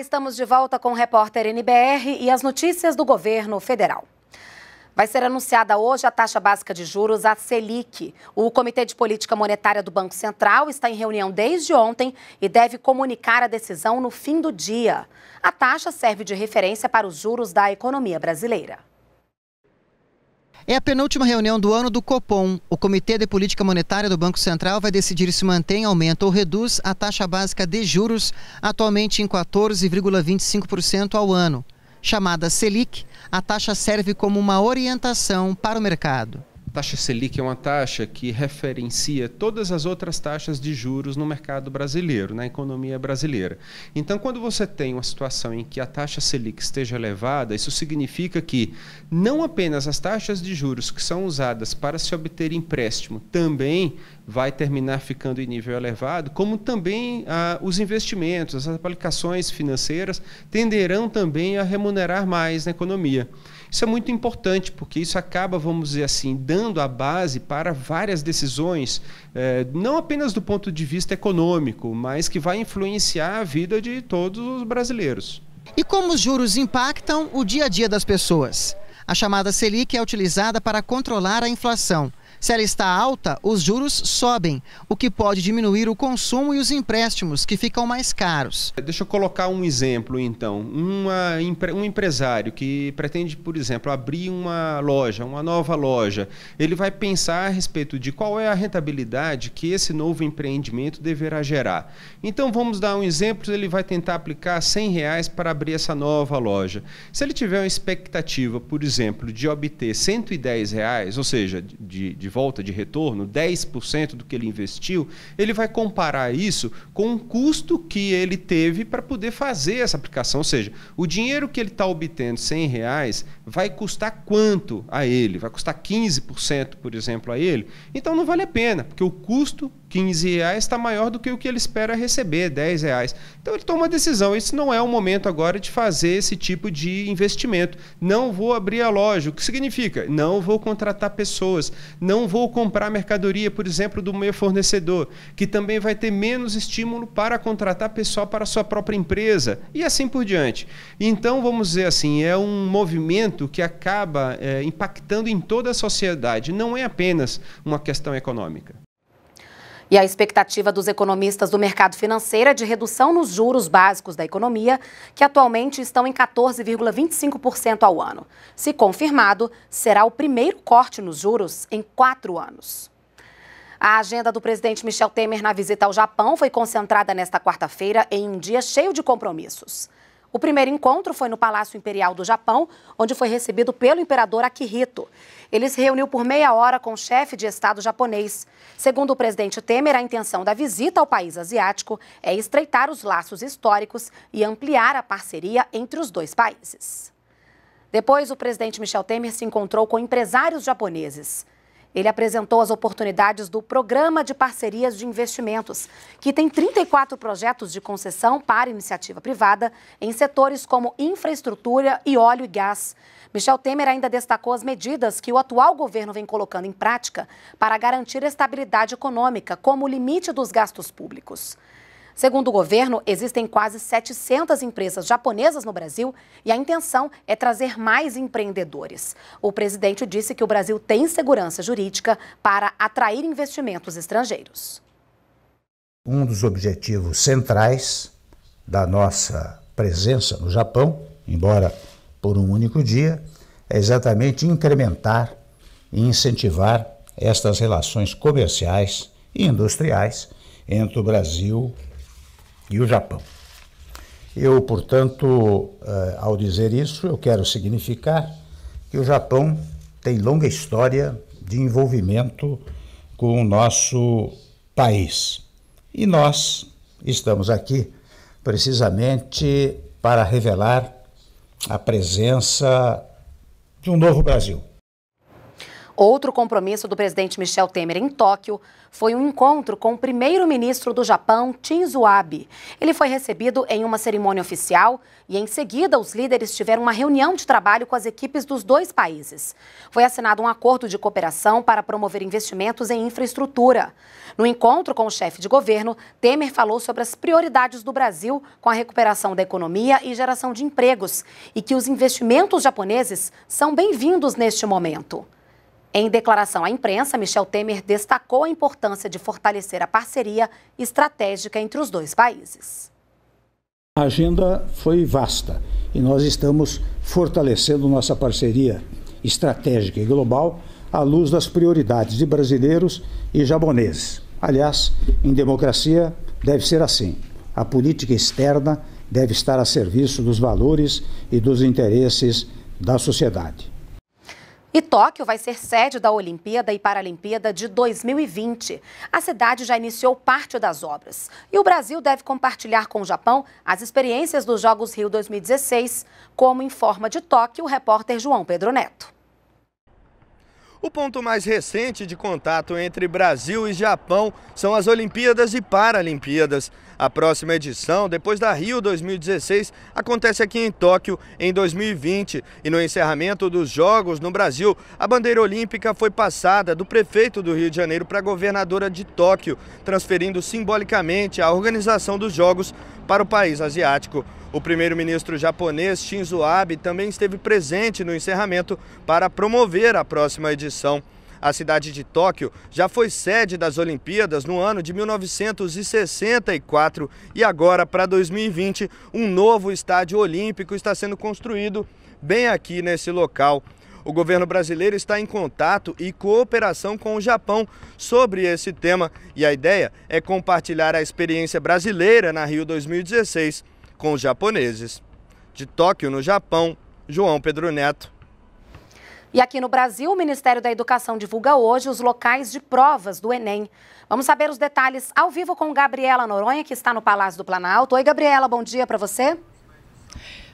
estamos de volta com o repórter NBR e as notícias do governo federal. Vai ser anunciada hoje a taxa básica de juros, a Selic. O Comitê de Política Monetária do Banco Central está em reunião desde ontem e deve comunicar a decisão no fim do dia. A taxa serve de referência para os juros da economia brasileira. É a penúltima reunião do ano do Copom. O Comitê de Política Monetária do Banco Central vai decidir se mantém, aumenta ou reduz a taxa básica de juros, atualmente em 14,25% ao ano. Chamada Selic, a taxa serve como uma orientação para o mercado. Taxa Selic é uma taxa que referencia todas as outras taxas de juros no mercado brasileiro, na economia brasileira. Então, quando você tem uma situação em que a taxa Selic esteja elevada, isso significa que não apenas as taxas de juros que são usadas para se obter empréstimo também vai terminar ficando em nível elevado, como também ah, os investimentos, as aplicações financeiras tenderão também a remunerar mais na economia. Isso é muito importante, porque isso acaba, vamos dizer assim, dando a base para várias decisões, eh, não apenas do ponto de vista econômico, mas que vai influenciar a vida de todos os brasileiros. E como os juros impactam o dia a dia das pessoas? A chamada Selic é utilizada para controlar a inflação. Se ela está alta, os juros sobem, o que pode diminuir o consumo e os empréstimos, que ficam mais caros. Deixa eu colocar um exemplo, então. Uma, um empresário que pretende, por exemplo, abrir uma loja, uma nova loja, ele vai pensar a respeito de qual é a rentabilidade que esse novo empreendimento deverá gerar. Então, vamos dar um exemplo: ele vai tentar aplicar 100 reais para abrir essa nova loja. Se ele tiver uma expectativa, por exemplo, de obter 110 reais, ou seja, de, de volta, de retorno, 10% do que ele investiu, ele vai comparar isso com o custo que ele teve para poder fazer essa aplicação. Ou seja, o dinheiro que ele está obtendo, 100 reais, vai custar quanto a ele? Vai custar 15%, por exemplo, a ele? Então não vale a pena, porque o custo 15 reais está maior do que o que ele espera receber, 10 reais. Então ele toma uma decisão. Esse não é o momento agora de fazer esse tipo de investimento. Não vou abrir a loja. O que significa? Não vou contratar pessoas. Não vou comprar mercadoria, por exemplo, do meu fornecedor, que também vai ter menos estímulo para contratar pessoal para a sua própria empresa. E assim por diante. Então, vamos dizer assim, é um movimento que acaba é, impactando em toda a sociedade. Não é apenas uma questão econômica. E a expectativa dos economistas do mercado financeiro é de redução nos juros básicos da economia, que atualmente estão em 14,25% ao ano. Se confirmado, será o primeiro corte nos juros em quatro anos. A agenda do presidente Michel Temer na visita ao Japão foi concentrada nesta quarta-feira em um dia cheio de compromissos. O primeiro encontro foi no Palácio Imperial do Japão, onde foi recebido pelo imperador Akihito. Ele se reuniu por meia hora com o chefe de Estado japonês. Segundo o presidente Temer, a intenção da visita ao país asiático é estreitar os laços históricos e ampliar a parceria entre os dois países. Depois, o presidente Michel Temer se encontrou com empresários japoneses. Ele apresentou as oportunidades do Programa de Parcerias de Investimentos, que tem 34 projetos de concessão para iniciativa privada em setores como infraestrutura e óleo e gás. Michel Temer ainda destacou as medidas que o atual governo vem colocando em prática para garantir estabilidade econômica, como o limite dos gastos públicos. Segundo o governo, existem quase 700 empresas japonesas no Brasil e a intenção é trazer mais empreendedores. O presidente disse que o Brasil tem segurança jurídica para atrair investimentos estrangeiros. Um dos objetivos centrais da nossa presença no Japão, embora por um único dia, é exatamente incrementar e incentivar estas relações comerciais e industriais entre o Brasil e o Japão. Eu, portanto, eh, ao dizer isso, eu quero significar que o Japão tem longa história de envolvimento com o nosso país. E nós estamos aqui precisamente para revelar a presença de um novo Brasil. Outro compromisso do presidente Michel Temer em Tóquio foi um encontro com o primeiro-ministro do Japão, Shinzo Abe. Ele foi recebido em uma cerimônia oficial e, em seguida, os líderes tiveram uma reunião de trabalho com as equipes dos dois países. Foi assinado um acordo de cooperação para promover investimentos em infraestrutura. No encontro com o chefe de governo, Temer falou sobre as prioridades do Brasil com a recuperação da economia e geração de empregos e que os investimentos japoneses são bem-vindos neste momento. Em declaração à imprensa, Michel Temer destacou a importância de fortalecer a parceria estratégica entre os dois países. A agenda foi vasta e nós estamos fortalecendo nossa parceria estratégica e global à luz das prioridades de brasileiros e japoneses. Aliás, em democracia deve ser assim. A política externa deve estar a serviço dos valores e dos interesses da sociedade. E Tóquio vai ser sede da Olimpíada e Paralimpíada de 2020. A cidade já iniciou parte das obras. E o Brasil deve compartilhar com o Japão as experiências dos Jogos Rio 2016, como informa de Tóquio o repórter João Pedro Neto. O ponto mais recente de contato entre Brasil e Japão são as Olimpíadas e Paralimpíadas. A próxima edição, depois da Rio 2016, acontece aqui em Tóquio em 2020. E no encerramento dos Jogos no Brasil, a bandeira olímpica foi passada do prefeito do Rio de Janeiro para a governadora de Tóquio, transferindo simbolicamente a organização dos Jogos para o país asiático. O primeiro-ministro japonês Shinzo Abe também esteve presente no encerramento para promover a próxima edição. A cidade de Tóquio já foi sede das Olimpíadas no ano de 1964 e agora, para 2020, um novo estádio olímpico está sendo construído bem aqui nesse local. O governo brasileiro está em contato e cooperação com o Japão sobre esse tema e a ideia é compartilhar a experiência brasileira na Rio 2016 com os japoneses. De Tóquio, no Japão, João Pedro Neto. E aqui no Brasil, o Ministério da Educação divulga hoje os locais de provas do Enem. Vamos saber os detalhes ao vivo com Gabriela Noronha, que está no Palácio do Planalto. Oi, Gabriela, bom dia para você.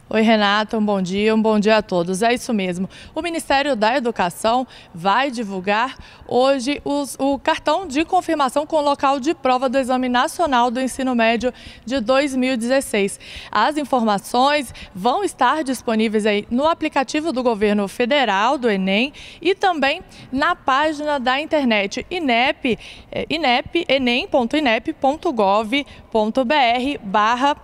Oi, Renata, um bom dia, um bom dia a todos. É isso mesmo. O Ministério da Educação vai divulgar hoje os, o cartão de confirmação com local de prova do Exame Nacional do Ensino Médio de 2016. As informações vão estar disponíveis aí no aplicativo do governo federal, do Enem, e também na página da internet inep, eh, inep enem.inep.gov.br barra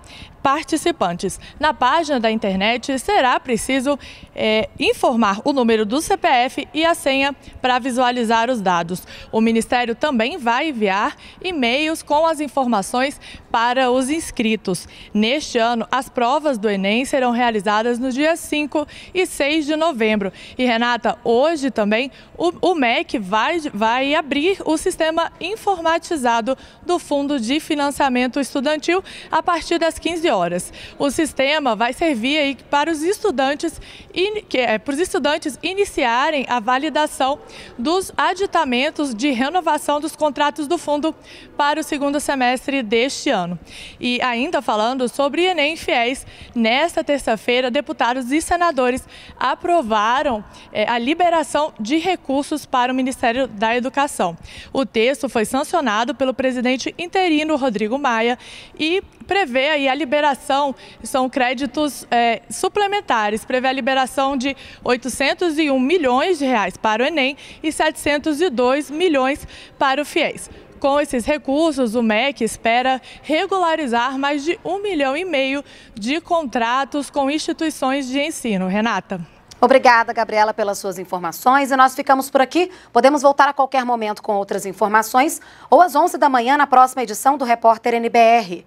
participantes. Na página da internet será preciso é, informar o número do CPF e a senha para visualizar os dados. O Ministério também vai enviar e-mails com as informações para os inscritos. Neste ano, as provas do Enem serão realizadas nos dias 5 e 6 de novembro. E Renata, hoje também o, o MEC vai, vai abrir o sistema informatizado do Fundo de Financiamento Estudantil a partir das 15 horas horas. O sistema vai servir aí para os estudantes, in, que, é, para os estudantes iniciarem a validação dos aditamentos de renovação dos contratos do fundo para o segundo semestre deste ano. E ainda falando sobre Enem Fiéis, nesta terça-feira, deputados e senadores aprovaram é, a liberação de recursos para o Ministério da Educação. O texto foi sancionado pelo presidente interino Rodrigo Maia e prevê aí a liberação liberação, são créditos é, suplementares, prevê a liberação de 801 milhões de reais para o Enem e 702 milhões para o FIES. Com esses recursos, o MEC espera regularizar mais de um milhão e meio de contratos com instituições de ensino. Renata. Obrigada, Gabriela, pelas suas informações. E nós ficamos por aqui. Podemos voltar a qualquer momento com outras informações ou às 11 da manhã na próxima edição do Repórter NBR.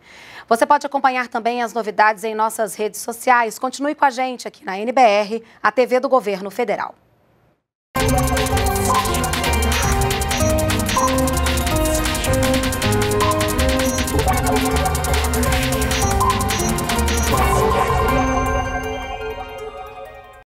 Você pode acompanhar também as novidades em nossas redes sociais. Continue com a gente aqui na NBR, a TV do Governo Federal.